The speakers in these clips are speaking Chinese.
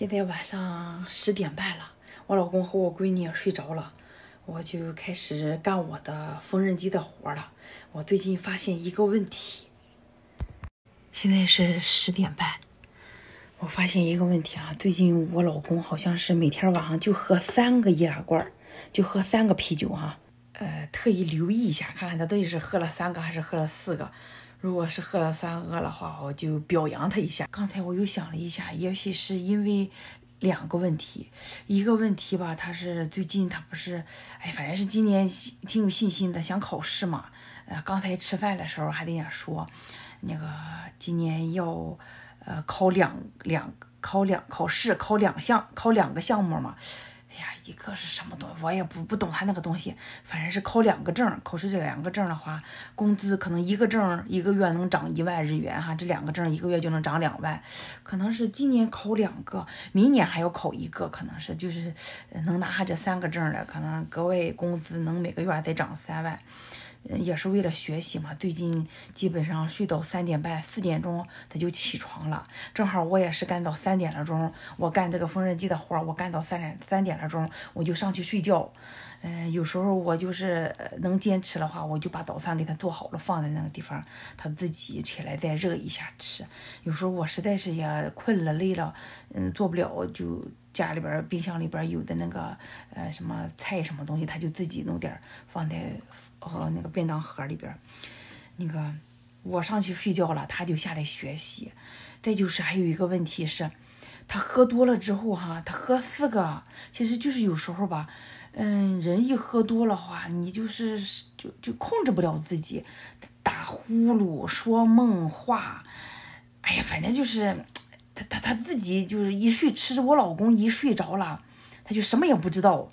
现在晚上十点半了，我老公和我闺女也睡着了，我就开始干我的缝纫机的活了。我最近发现一个问题，现在是十点半，我发现一个问题啊，最近我老公好像是每天晚上就喝三个易拉罐，就喝三个啤酒哈。呃，特意留意一下，看看他到底是喝了三个还是喝了四个。如果是喝了三饿的话，我就表扬他一下。刚才我又想了一下，也许是因为两个问题，一个问题吧，他是最近他不是，哎，反正是今年挺有信心的，想考试嘛。呃，刚才吃饭的时候还在那说，那个今年要，呃，考两两考两考试考两项考两个项目嘛。哎呀，一个是什么东西，我也不不懂他那个东西。反正是考两个证，考出这两个证的话，工资可能一个证一个月能涨一万日元哈，这两个证一个月就能涨两万。可能是今年考两个，明年还要考一个，可能是就是能拿下这三个证的，可能格外工资能每个月得涨三万。也是为了学习嘛，最近基本上睡到三点半、四点钟他就起床了。正好我也是干到三点了钟，我干这个缝纫机的活儿，我干到三点三点了钟，我就上去睡觉。嗯，有时候我就是能坚持的话，我就把早饭给他做好了，放在那个地方，他自己起来再热一下吃。有时候我实在是也困了累了，嗯，做不了就。家里边冰箱里边有的那个呃什么菜什么东西，他就自己弄点儿放在和那个便当盒里边。那个我上去睡觉了，他就下来学习。再就是还有一个问题是，他喝多了之后哈，他喝四个，其实就是有时候吧，嗯，人一喝多了话，你就是就就控制不了自己，打呼噜说梦话，哎呀，反正就是。她她自己就是一睡，其实我老公一睡着了，他就什么也不知道。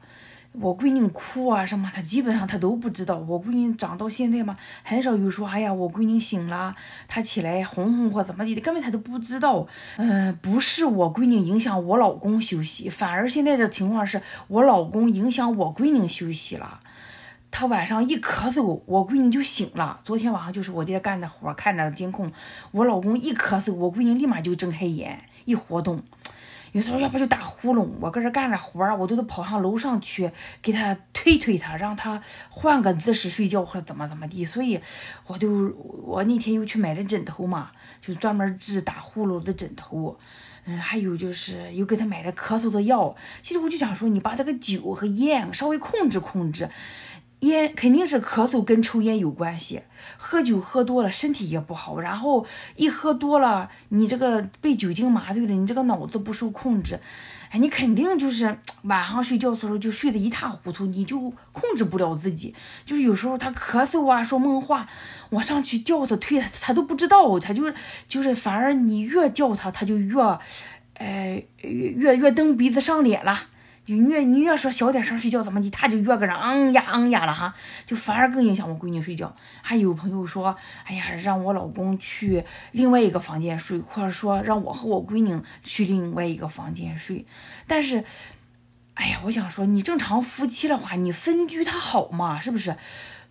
我闺女哭啊什么，他基本上他都不知道。我闺女长到现在嘛，很少有说，哎呀，我闺女醒了，她起来哄哄或怎么的，根本他都不知道。嗯，不是我闺女影响我老公休息，反而现在的情况是我老公影响我闺女休息了。他晚上一咳嗽，我闺女就醒了。昨天晚上就是我爹干的活儿，看着监控，我老公一咳嗽，我闺女立马就睁开眼，一活动，有时候要不就打呼噜。我搁这干着活儿，我都得跑上楼上去给他推推他，让他换个姿势睡觉或者怎么怎么地。所以，我就我那天又去买了枕头嘛，就专门治打呼噜的枕头。嗯，还有就是又给他买了咳嗽的药。其实我就想说，你把这个酒和烟稍微控制控制。烟肯定是咳嗽跟抽烟有关系，喝酒喝多了身体也不好，然后一喝多了，你这个被酒精麻醉了，你这个脑子不受控制，哎，你肯定就是晚上睡觉的时候就睡得一塌糊涂，你就控制不了自己，就是有时候他咳嗽啊，说梦话，我上去叫他推他，他都不知道，他就就是反而你越叫他，他就越，哎，越越越蹬鼻子上脸了。你越你越说小点声睡觉，怎么你他就越搁人嗯呀嗯呀了哈，就反而更影响我闺女睡觉。还有朋友说，哎呀，让我老公去另外一个房间睡，或者说让我和我闺女去另外一个房间睡。但是，哎呀，我想说，你正常夫妻的话，你分居他好吗？是不是？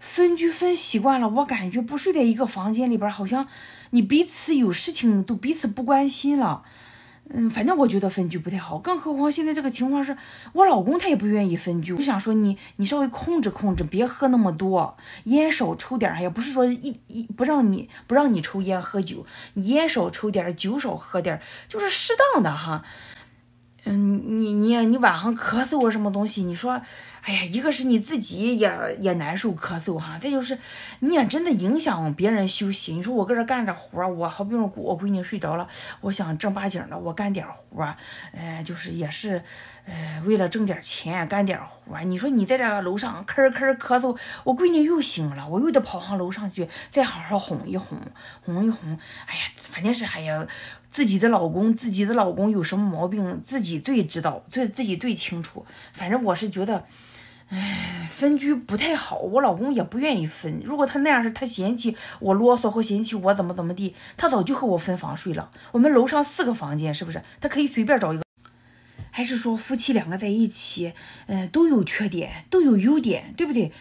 分居分习惯了，我感觉不睡在一个房间里边，好像你彼此有事情都彼此不关心了。嗯，反正我觉得分居不太好，更何况现在这个情况是我老公他也不愿意分居，就想说你你稍微控制控制，别喝那么多，烟少抽点儿，也不是说一一不让你不让你抽烟喝酒，你烟少抽点儿，酒少喝点儿，就是适当的哈。嗯，你你你晚上咳嗽什么东西，你说。哎呀，一个是你自己也也难受咳嗽哈，再就是你也真的影响别人休息。你说我搁这干着活儿，我好比说我闺女睡着了，我想正八经的我干点活儿，呃，就是也是呃为了挣点钱干点活儿。你说你在这楼上咳咳咳嗽，我闺女又醒了，我又得跑上楼上去再好好哄一哄哄一哄。哎呀，反正是哎呀，自己的老公自己的老公有什么毛病，自己最知道最自己最清楚。反正我是觉得。唉，分居不太好，我老公也不愿意分。如果他那样式，他嫌弃我啰嗦，或嫌弃我怎么怎么地，他早就和我分房睡了。我们楼上四个房间，是不是？他可以随便找一个。还是说夫妻两个在一起，嗯，都有缺点，都有优点，对不对？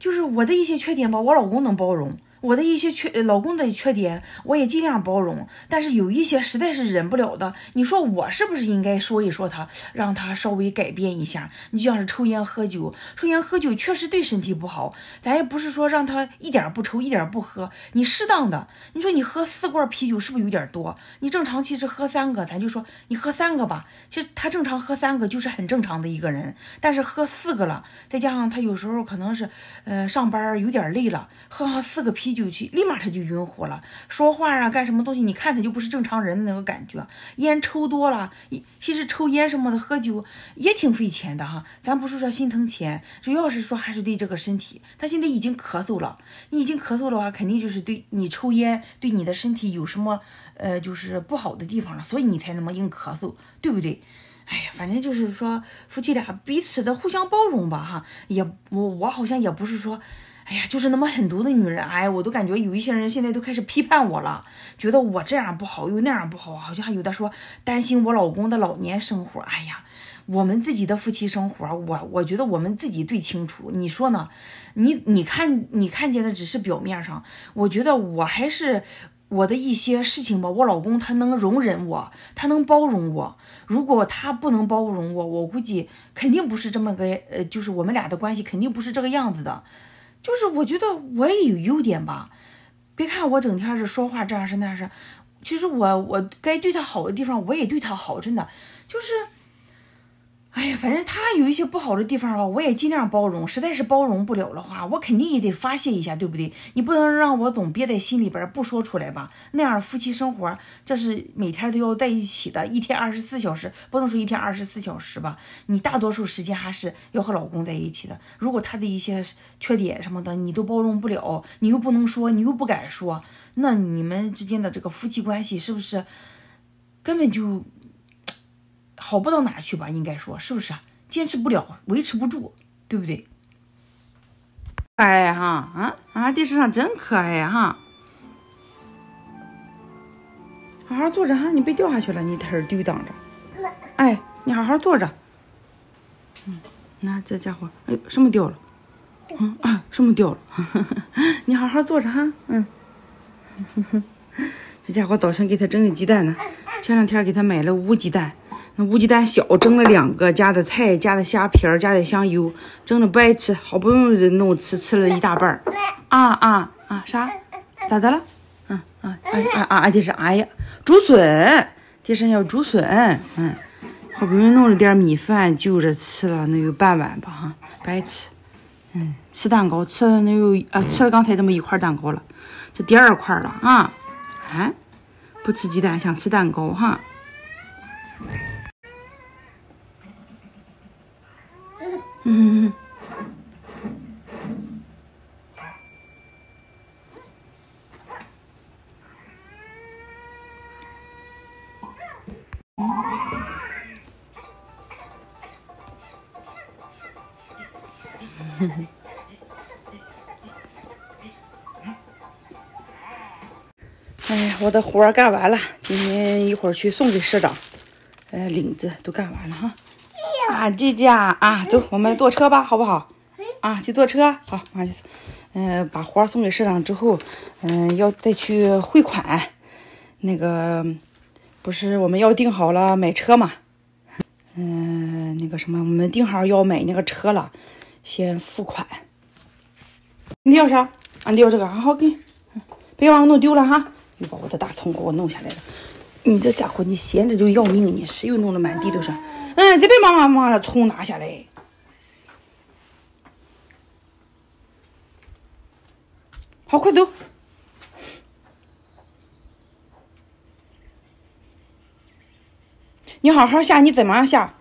就是我的一些缺点吧，我老公能包容。我的一些缺老公的缺点，我也尽量包容，但是有一些实在是忍不了的，你说我是不是应该说一说他，让他稍微改变一下？你就像是抽烟喝酒，抽烟喝酒确实对身体不好，咱也不是说让他一点不抽，一点不喝，你适当的。你说你喝四罐啤酒是不是有点多？你正常其实喝三个，咱就说你喝三个吧。其实他正常喝三个就是很正常的一个人，但是喝四个了，再加上他有时候可能是，呃，上班有点累了，喝上四个啤。酒去，立马他就晕乎了，说话啊，干什么东西，你看他就不是正常人的那个感觉。烟抽多了，其实抽烟什么的，喝酒也挺费钱的哈。咱不是说心疼钱，主要是说还是对这个身体。他现在已经咳嗽了，你已经咳嗽的话，肯定就是对你抽烟对你的身体有什么呃，就是不好的地方了，所以你才那么硬咳嗽，对不对？哎呀，反正就是说夫妻俩彼此的互相包容吧，哈，也我我好像也不是说。哎呀，就是那么狠毒的女人，哎呀，我都感觉有一些人现在都开始批判我了，觉得我这样不好，又那样不好，好像还有的说担心我老公的老年生活。哎呀，我们自己的夫妻生活，我我觉得我们自己最清楚。你说呢？你你看你看见的只是表面上，我觉得我还是我的一些事情吧。我老公他能容忍我，他能包容我。如果他不能包容我，我估计肯定不是这么个呃，就是我们俩的关系肯定不是这个样子的。就是我觉得我也有优点吧，别看我整天是说话这样式那样式，其实我我该对他好的地方，我也对他好，真的就是。哎呀，反正他有一些不好的地方吧，我也尽量包容。实在是包容不了的话，我肯定也得发泄一下，对不对？你不能让我总憋在心里边不说出来吧？那样夫妻生活这是每天都要在一起的，一天二十四小时不能说一天二十四小时吧？你大多数时间还是要和老公在一起的。如果他的一些缺点什么的你都包容不了，你又不能说，你又不敢说，那你们之间的这个夫妻关系是不是根本就？好不到哪去吧，应该说是不是啊？坚持不了，维持不住，对不对？可爱哈啊啊！电视上真可爱哈！好好坐着哈，你别掉下去了，你在这丢挡着。哎，你好好坐着。嗯，那这家伙，哎呦，什么掉了？啊，什么掉了？你好好坐着哈，嗯。这家伙早晨给他蒸的鸡蛋呢，前两天给他买了乌鸡蛋。那乌鸡蛋小，蒸了两个，加的菜，加的虾皮儿，加的香油，蒸的不爱吃，好不容易弄吃，吃了一大半儿。啊啊啊！啥？咋的了？嗯啊啊啊！这是哎呀，竹笋，这是要竹笋。嗯，好不容易弄了点米饭，就着吃了，那有半碗吧哈，不爱吃。嗯，吃蛋糕，吃了能有啊，吃了刚才这么一块蛋糕了，这第二块了啊啊！不吃鸡蛋，想吃蛋糕哈。嗯。哎呀，我的活儿干完了，今天一会儿去送给社长。呃，领子都干完了哈。啊，这家啊，走，我们坐车吧，好不好？啊，去坐车。好，马上去。嗯，把活送给社长之后，嗯，要再去汇款。那个，不是我们要定好了买车吗？嗯，那个什么，我们定好要买那个车了，先付款。你要啥？俺要这个。好，给你，别把我弄丢了哈。又把我的大葱给我弄下来了。你这家伙，你闲着就要命你谁又弄得满地都是？嗯，这边妈妈妈的，从拿下来，好，快走。你好好下，你怎么样下？